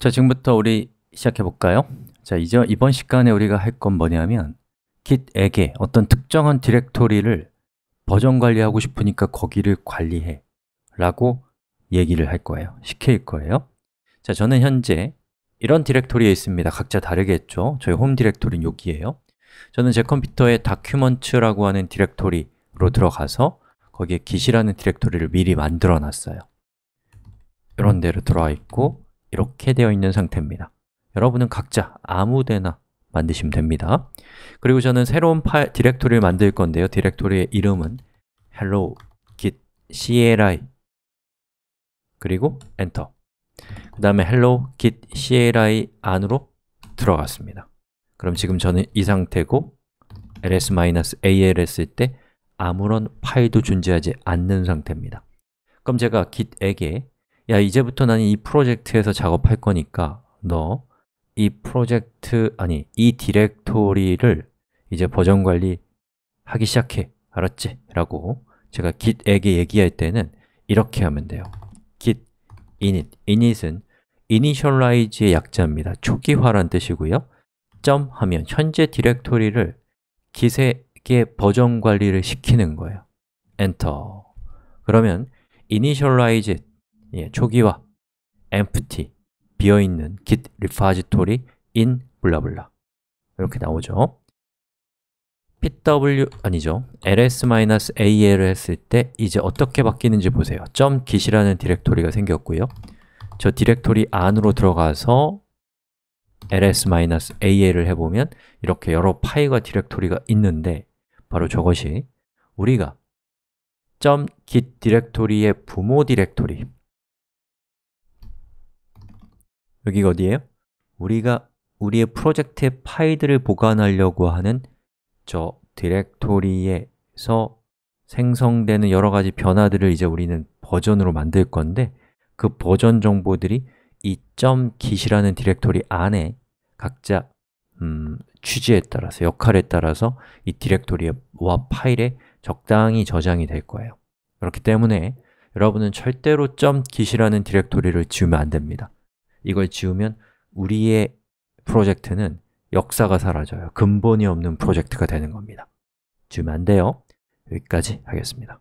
자, 지금부터 우리 시작해 볼까요? 자, 이제 이번 시간에 우리가 할 건 뭐냐면 git에게 어떤 특정한 디렉토리를 버전 관리하고 싶으니까 거기를 관리해 라고 얘기를 할 거예요 시킬 거예요 자, 저는 현재 이런 디렉토리에 있습니다 각자 다르겠죠? 저희 홈 디렉토리는 여기예요 저는 제 컴퓨터에 document라고 하는 디렉토리로 들어가서 거기에 git이라는 디렉토리를 미리 만들어 놨어요 이런 데로 들어와 있고 이렇게 되어 있는 상태입니다 여러분은 각자 아무데나 만드시면 됩니다 그리고 저는 새로운 파일, 디렉토리를 만들 건데요 디렉토리의 이름은 hello git cli 그리고 엔터 그 다음에 hello git cli 안으로 들어갔습니다 그럼 지금 저는 이 상태고 ls-al 했때 아무런 파일도 존재하지 않는 상태입니다 그럼 제가 git에게 야 이제부터 나는 이 프로젝트에서 작업할 거니까 너 이 프로젝트, 아니 이 디렉토리를 이제 버전 관리 하기 시작해 알았지? 라고 제가 git에게 얘기할 때는 이렇게 하면 돼요 git init init은 initialize의 약자입니다 초기화란 뜻이고요 점 하면 현재 디렉토리를 git에게 버전 관리를 시키는 거예요 엔터 그러면 initialize 예, 초기화 empty 비어있는 git repository in 블라블라 이렇게 나오죠 pw 아니죠 ls-al을 했을 때 이제 어떻게 바뀌는지 보세요 .git이라는 디렉토리가 생겼고요 저 디렉토리 안으로 들어가서 ls-al을 해보면 이렇게 여러 파일과 디렉토리가 있는데 바로 저것이 우리가 .git 디렉토리의 부모 디렉토리 여기가 어디예요? 우리가 우리의 프로젝트의 파일들을 보관하려고 하는 저 디렉토리에서 생성되는 여러 가지 변화들을 이제 우리는 버전으로 만들 건데 그 버전 정보들이 이 .git이라는 디렉토리 안에 각자 음, 취지에 따라서, 역할에 따라서 이 디렉토리와 파일에 적당히 저장이 될 거예요 그렇기 때문에 여러분은 절대로 .git이라는 디렉토리를 지우면 안 됩니다 이걸 지우면 우리의 프로젝트는 역사가 사라져요. 근본이 없는 프로젝트가 되는 겁니다. 지우면 안 돼요. 여기까지 하겠습니다.